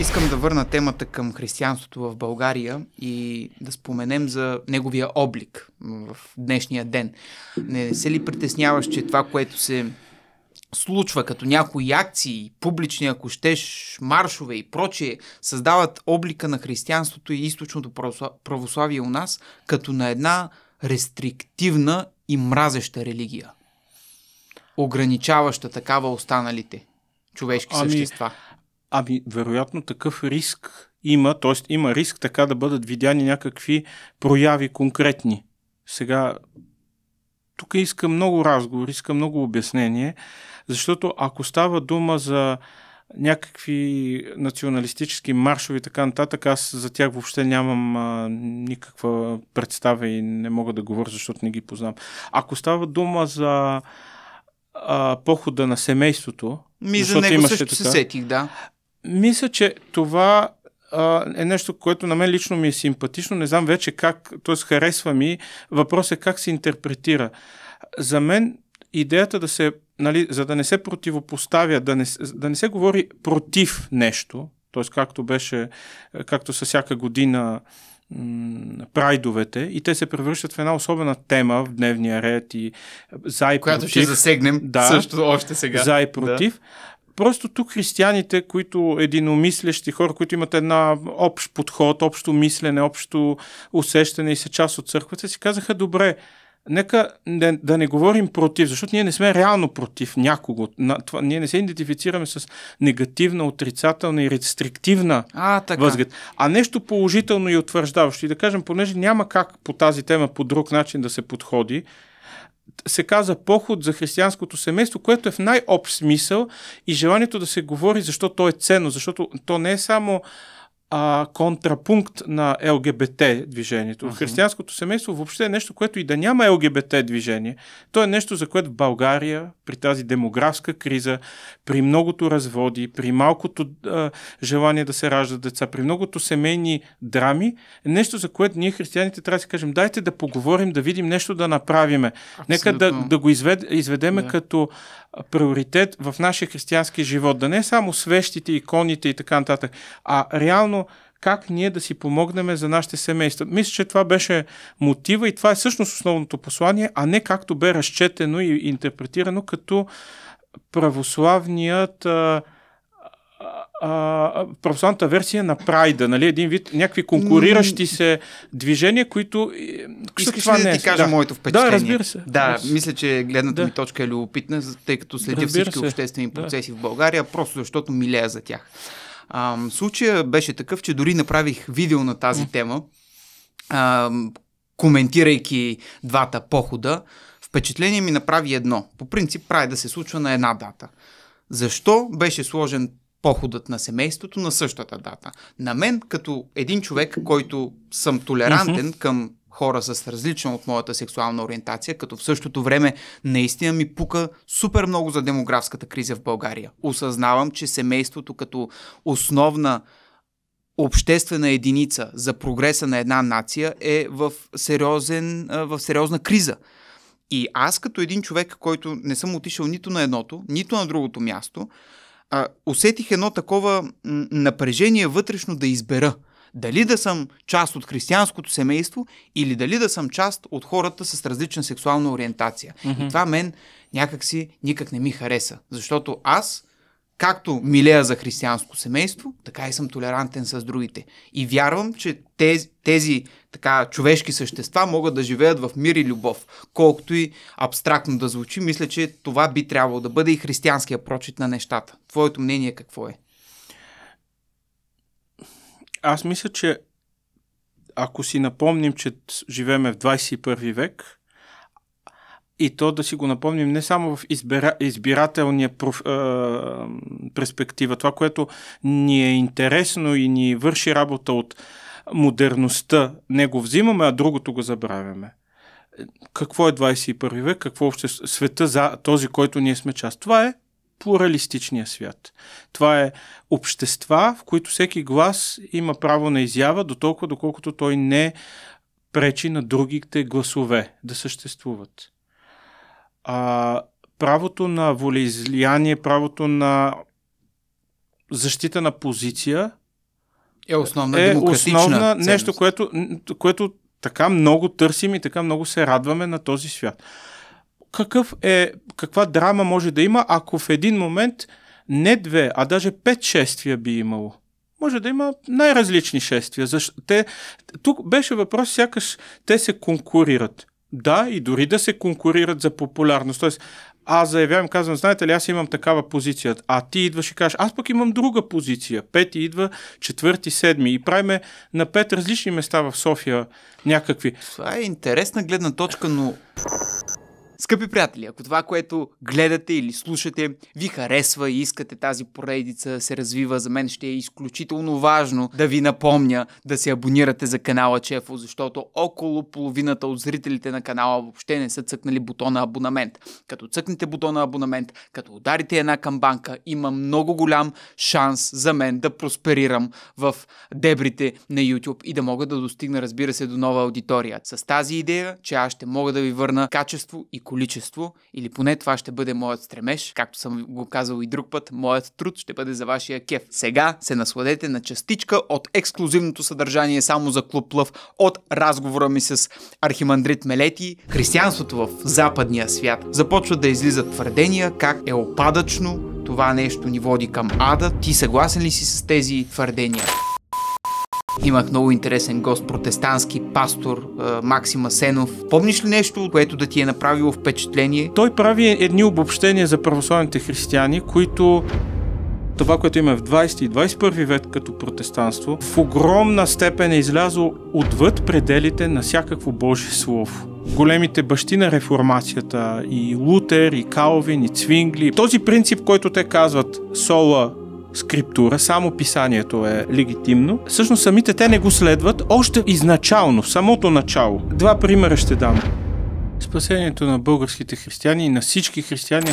Искам да върна темата към християнството в България и да споменем за неговия облик в днешния ден. Не се ли притесняваш, че това, което се случва като някои акции, публични, ако щеш, маршове и прочие, създават облика на християнството и източното православие у нас като на една рестриктивна и мразеща религия, ограничаваща такава останалите човешки ами, същества. Ами, вероятно такъв риск има, т.е. има риск така да бъдат видяни някакви прояви конкретни. Сега, тук иска много разговор, иска много обяснение, защото ако става дума за някакви националистически маршови и така нататък, аз за тях въобще нямам а, никаква представа и не мога да говоря, защото не ги познавам. Ако става дума за а, похода на семейството, ми за него също така, се сетих, да. Мисля, че това а, е нещо, което на мен лично ми е симпатично. Не знам вече как, т.е. харесва ми. Въпросът е как се интерпретира. За мен идеята да се, нали, за да не се противопоставя, да не, да не се говори против нещо, т.е. както беше, както са всяка година прайдовете и те се превръщат в една особена тема в дневния ред и за и Която против. ще засегнем да, също още сега. За и против. Да. Просто тук християните, които единомислящи, хора, които имат една общ подход, общо мислене, общо усещане и са част от църквата, си казаха, добре, нека не, да не говорим против, защото ние не сме реално против някого. На, това, ние не се идентифицираме с негативна, отрицателна и рестриктивна а, така. възглед, а нещо положително и утвърждаващо. И да кажем, понеже няма как по тази тема по друг начин да се подходи, се каза поход за християнското семейство, което е в най-общ смисъл и желанието да се говори защо то е ценно, защото то не е само а, контрапункт на ЛГБТ движението. Uh-huh. Християнското семейство въобще е нещо, което и да няма ЛГБТ движение. То е нещо, за което в България, при тази демографска криза, при многото разводи, при малкото а, желание да се раждат деца, при многото семейни драми, е нещо, за което ние християните трябва да си кажем, дайте да поговорим, да видим нещо да направиме. Абсолютно. Нека да, да го изведеме yeah. като приоритет в нашия християнски живот. Да не е само свещите, иконите и така нататък, а реално как ние да си помогнем за нашите семейства. Мисля, че това беше мотива и това е всъщност основното послание, а не както бе разчетено и интерпретирано като православният а, а, професионалната версия на прайда, нали, един вид някакви конкуриращи се движения, които... Е, Искаш ли да не ти е кажа да. моето впечатление? Да, разбира се. Да, разбира. мисля, че гледната да. ми точка е любопитна, тъй като следя разбира всички се. обществени процеси да. в България, просто защото милея за тях. А, случая беше такъв, че дори направих видео на тази mm. тема, а, коментирайки двата похода. Впечатление ми направи едно. По принцип, прави да се случва на една дата. Защо беше сложен походът на семейството на същата дата. На мен, като един човек, който съм толерантен mm-hmm. към хора с различна от моята сексуална ориентация, като в същото време наистина ми пука супер много за демографската криза в България. Осъзнавам, че семейството като основна обществена единица за прогреса на една нация е в, сериозен, в сериозна криза. И аз като един човек, който не съм отишъл нито на едното, нито на другото място, а, усетих едно такова напрежение вътрешно да избера. Дали да съм част от християнското семейство или дали да съм част от хората с различна сексуална ориентация. Mm-hmm. И това мен някакси никак не ми хареса. Защото аз, както милея за християнско семейство, така и съм толерантен с другите. И вярвам, че тези, тези така човешки същества могат да живеят в мир и любов. Колкото и абстрактно да звучи, мисля, че това би трябвало да бъде и християнския прочит на нещата. Твоето мнение какво е? Аз мисля, че ако си напомним, че живеем в 21 век, и то да си го напомним не само в избира, избирателния проф, е, перспектива, това, което ни е интересно и ни върши работа от модерността не го взимаме, а другото го забравяме. Какво е 21 век? Какво е света за този, който ние сме част? Това е плуралистичния свят. Това е общества, в които всеки глас има право на изява, до толкова, доколкото той не пречи на другите гласове да съществуват. А, правото на волеизлияние, правото на защита на позиция е основна е основна ценност. нещо, което, което така много търсим и така много се радваме на този свят. Какъв е, каква драма може да има, ако в един момент не две, а даже пет шествия би имало? Може да има най-различни шествия. Защо? Те, тук беше въпрос, сякаш те се конкурират. Да, и дори да се конкурират за популярност. Тоест, аз заявявам, казвам, знаете ли, аз имам такава позиция, а ти идваш и кажеш, аз пък имам друга позиция. Пети идва, четвърти, седми. И правиме на пет различни места в София някакви. Това е интересна гледна точка, но Скъпи приятели, ако това, което гледате или слушате, ви харесва и искате тази поредица се развива, за мен ще е изключително важно да ви напомня да се абонирате за канала Чефо, защото около половината от зрителите на канала въобще не са цъкнали бутона абонамент. Като цъкнете бутона абонамент, като ударите една камбанка, има много голям шанс за мен да просперирам в дебрите на YouTube и да мога да достигна, разбира се, до нова аудитория. С тази идея, че аз ще мога да ви върна качество и количество, или поне това ще бъде моят стремеж, както съм го казал и друг път, моят труд ще бъде за вашия кеф. Сега се насладете на частичка от ексклюзивното съдържание само за Клуб Лъв, от разговора ми с архимандрит Мелети. Християнството в западния свят започва да излизат твърдения как е опадъчно, това нещо ни води към ада. Ти съгласен ли си с тези твърдения? Имах много интересен гост, протестантски пастор Максима Сенов. Помниш ли нещо, което да ти е направило впечатление? Той прави едни обобщения за православните християни, които това, което има в 20 и 21 век като протестанство, в огромна степен е излязло отвъд пределите на всякакво Божие Слово. Големите бащи на реформацията и Лутер, и Калвин, и Цвингли. Този принцип, който те казват сола скриптура, само писанието е легитимно. Всъщност самите те не го следват още изначално, в самото начало. Два примера ще дам. Спасението на българските християни и на всички християни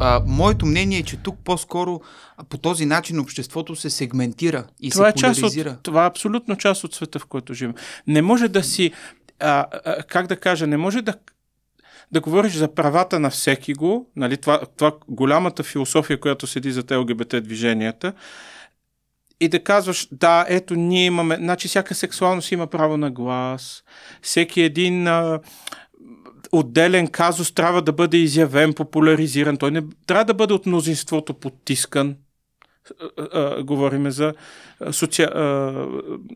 А, моето мнение е, че тук по-скоро по този начин обществото се сегментира и това е се е част от, Това е абсолютно част от света, в който живеем. Не може да си а, а, как да кажа, не може да да говориш за правата на всеки го, нали, това, това голямата философия, която седи за ЛГБТ движенията, и да казваш, да, ето ние имаме, значи всяка сексуалност има право на глас, всеки един а, отделен казус трябва да бъде изявен, популяризиран, той не трябва да бъде от мнозинството потискан. А, а, говориме за соци... а,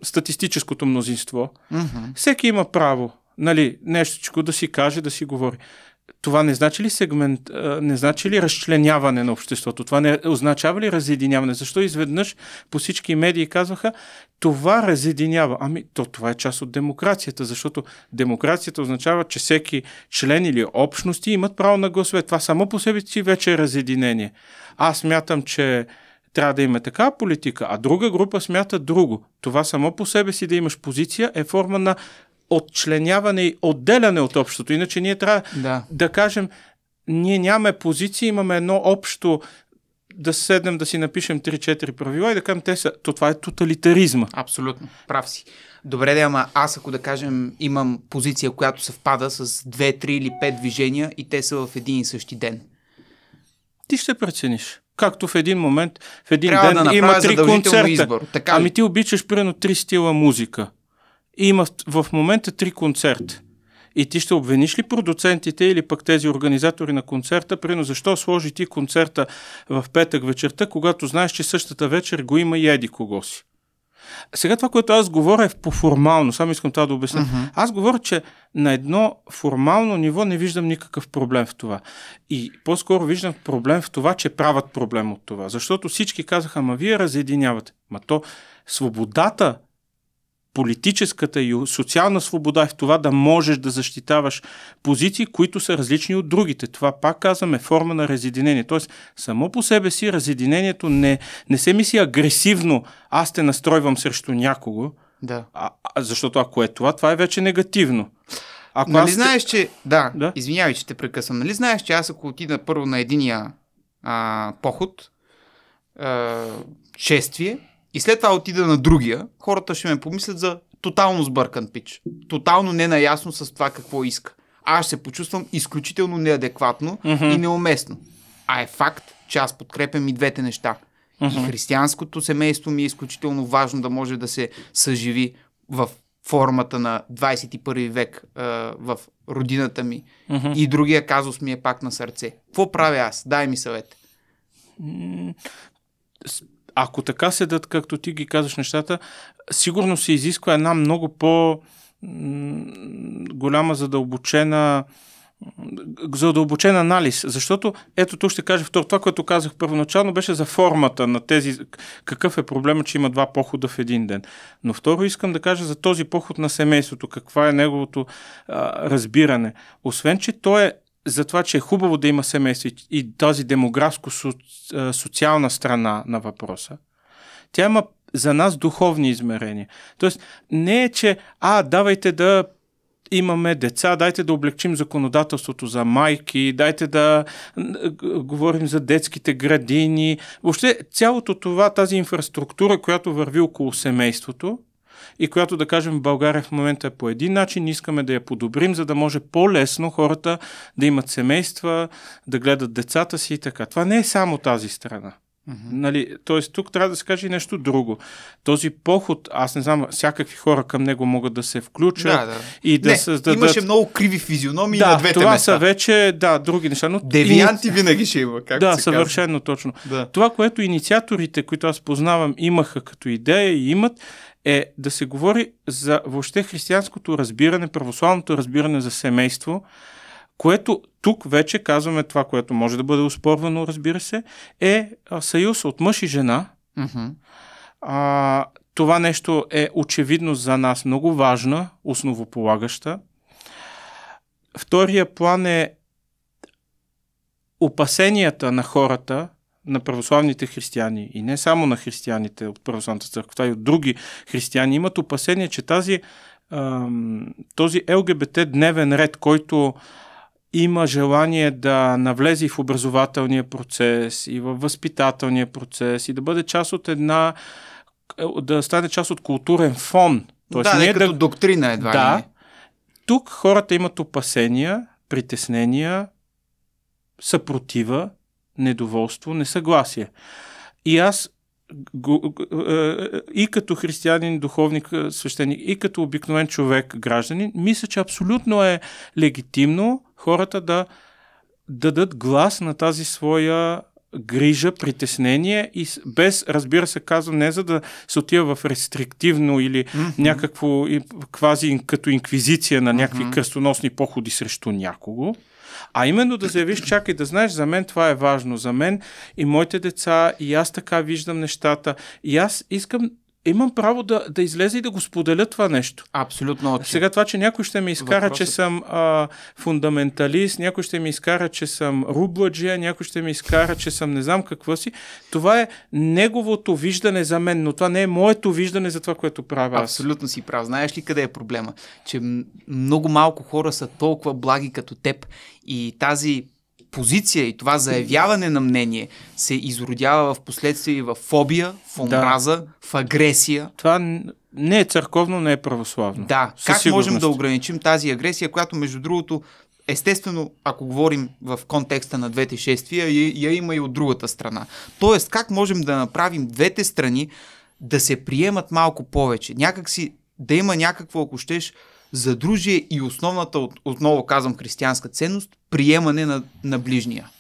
статистическото мнозинство. Mm-hmm. Всеки има право нали, нещо да си каже, да си говори. Това не значи ли сегмент, не значи ли разчленяване на обществото? Това не означава ли разединяване? Защо изведнъж по всички медии казваха, това разединява? Ами, то това е част от демокрацията, защото демокрацията означава, че всеки член или общности имат право на гласове. Това само по себе си вече е разединение. Аз мятам, че трябва да има такава политика, а друга група смята друго. Това само по себе си да имаш позиция е форма на отчленяване и отделяне от общото. Иначе ние трябва да, да кажем, ние нямаме позиции, имаме едно общо да седнем да си напишем 3-4 правила и да кажем те са. То това е тоталитаризма. Абсолютно. Прав си. Добре, да, ама аз ако да кажем имам позиция, която съвпада с 2, 3 или 5 движения и те са в един и същи ден. Ти ще прецениш. Както в един момент, в един Трябва ден да има три концерта. Избор, така ами ти обичаш примерно три стила музика и има в момента три концерта. И ти ще обвиниш ли продуцентите или пък тези организатори на концерта, прино защо сложи ти концерта в петък вечерта, когато знаеш, че същата вечер го има и еди кого си? Сега това, което аз говоря е по формално, само искам това да обясня. Uh-huh. Аз говоря, че на едно формално ниво не виждам никакъв проблем в това. И по-скоро виждам проблем в това, че правят проблем от това. Защото всички казаха, ма вие разединявате. Ма то свободата политическата и социална свобода е в това да можеш да защитаваш позиции, които са различни от другите. Това пак казваме форма на разединение. Тоест, само по себе си разединението не, не се мисли агресивно, аз те настройвам срещу някого, да. а, защото ако е това, това е вече негативно. Ако нали аз... знаеш, че... Да, да? извинявай, че те прекъсвам. Нали знаеш, че аз ако отида първо на единия а, поход, а, шествие, и след това отида на другия, хората ще ме помислят за тотално сбъркан пич. Тотално ненаясно с това какво иска. Аз се почувствам изключително неадекватно mm-hmm. и неуместно. А е факт, че аз подкрепям и двете неща. Mm-hmm. И християнското семейство ми е изключително важно да може да се съживи в формата на 21 век а, в родината ми. Mm-hmm. И другия казус ми е пак на сърце. Какво правя аз? Дай ми съвет ако така седат, както ти ги казваш нещата, сигурно се изисква една много по- голяма задълбочена задълбочен анализ, защото ето тук ще кажа второ. Това, което казах първоначално, беше за формата на тези, какъв е проблема, че има два похода в един ден. Но второ искам да кажа за този поход на семейството, каква е неговото а, разбиране. Освен, че то е за това, че е хубаво да има семейство и тази демографско-социална страна на въпроса, тя има за нас духовни измерения. Тоест, не е, че, а, давайте да имаме деца, дайте да облегчим законодателството за майки, дайте да говорим за детските градини. Въобще цялото това, тази инфраструктура, която върви около семейството, и която да кажем в България в момента е по един начин, искаме да я подобрим, за да може по-лесно хората да имат семейства, да гледат децата си и така. Това не е само тази страна. Mm-hmm. Нали, т.е. тук трябва да се каже и нещо друго. Този поход, аз не знам, всякакви хора към него могат да се включат да, да. и да не, създадат. Имаше много криви физиономии да, на двете това места. са вече, да, други неща. Но... Девианти винаги ще има, както Да, се съвършено казва. точно. Да. Това, което инициаторите, които аз познавам, имаха като идея и имат, е да се говори за въобще християнското разбиране, православното разбиране за семейство, което тук вече казваме това, което може да бъде успорвано, разбира се, е съюз от мъж и жена. Mm-hmm. А, това нещо е очевидно за нас много важна, основополагаща. Втория план е опасенията на хората на православните християни и не само на християните от православната църква, и от други християни имат опасение, че тази, този ЛГБТ дневен ред, който има желание да навлезе в образователния процес, и в възпитателния процес, и да бъде част от една, да стане част от културен фон. Тоест, да, не като да... доктрина едва да, ли. Тук хората имат опасения, притеснения, съпротива, недоволство, несъгласие. И аз е, и като християнин, духовник, е, свещеник, и като обикновен човек, гражданин, мисля, че абсолютно е легитимно хората да дадат глас на тази своя грижа, притеснение и без, разбира се, казвам, не за да се отива в рестриктивно или mm-hmm. някакво квази като инквизиция на някакви mm-hmm. кръстоносни походи срещу някого, а именно да заявиш, чакай да знаеш, за мен това е важно, за мен и моите деца, и аз така виждам нещата, и аз искам имам право да, да излезе и да го споделя това нещо. Абсолютно. Okay. Сега това, че някой ще ми изкара, Въпросът... че съм а, фундаменталист, някой ще ми изкара, че съм рубладжия, някой ще ми изкара, че съм не знам какво си, това е неговото виждане за мен, но това не е моето виждане за това, което правя. Абсолютно си прав. Знаеш ли къде е проблема? Че много малко хора са толкова благи като теб и тази позиция и това заявяване на мнение се изродява в последствие в фобия, в омраза, да. в агресия. Това не е църковно, не е православно. Да, Със как сигурност. можем да ограничим тази агресия, която между другото естествено, ако говорим в контекста на двете шествия, я, я има и от другата страна. Тоест, как можем да направим двете страни да се приемат малко повече, някакси да има някакво, ако щеш, задружие и основната, отново казвам, християнска ценност приемане на, на ближния?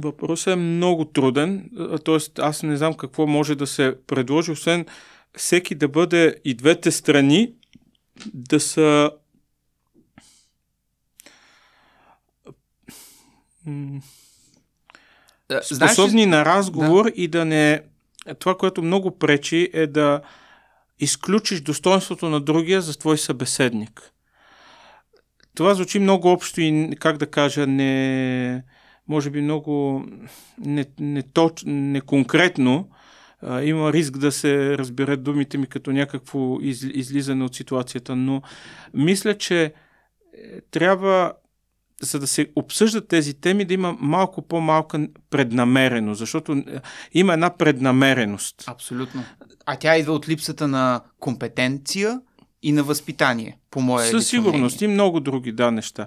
Въпросът е много труден. Тоест, аз не знам какво може да се предложи, освен всеки да бъде и двете страни да са. Е, способни Знаеш, на разговор да. и да не. Това, което много пречи, е да. А, изключиш достоинството на другия за твой събеседник. Това звучи много общо и, как да кажа, не, може би много Не, не, точ, не а, има риск да се разберат думите ми като някакво из, излизане от ситуацията, но мисля, че е, трябва за да се обсъждат тези теми, да има малко по-малка преднамереност, защото е, има една преднамереност. Абсолютно. А тя идва от липсата на компетенция и на възпитание, по моя Със сигурност и много други, да, неща.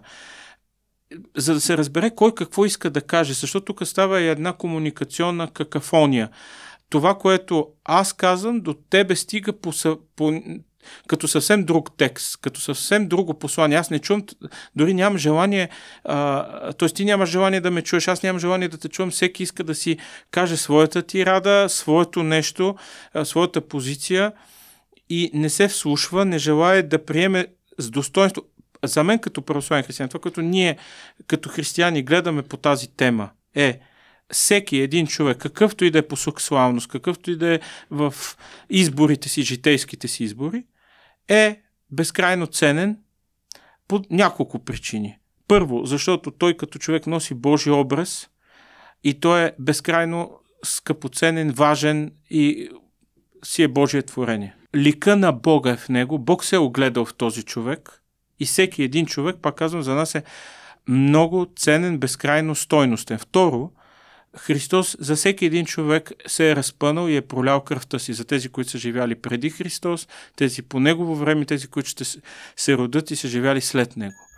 За да се разбере кой какво иска да каже, защото тук става и една комуникационна какафония това, което аз казвам, до тебе стига по, по като съвсем друг текст, като съвсем друго послание. Аз не чувам, дори нямам желание, т.е. ти нямаш желание да ме чуеш, аз нямам желание да те чувам. Всеки иска да си каже своята ти рада, своето нещо, а, своята позиция и не се вслушва, не желая да приеме с достоинство. За мен като православен християн, това като ние като християни гледаме по тази тема е всеки един човек, какъвто и да е по сексуалност, какъвто и да е в изборите си, житейските си избори, е безкрайно ценен по няколко причини. Първо, защото той като човек носи Божи образ и той е безкрайно скъпоценен, важен и си е Божие творение. Лика на Бога е в него. Бог се е огледал в този човек и всеки един човек, пак казвам, за нас е много ценен, безкрайно стойностен. Второ, Христос за всеки един човек се е разпънал и е пролял кръвта си за тези, които са живяли преди Христос, тези по Негово време, тези, които ще се родят и са живяли след Него.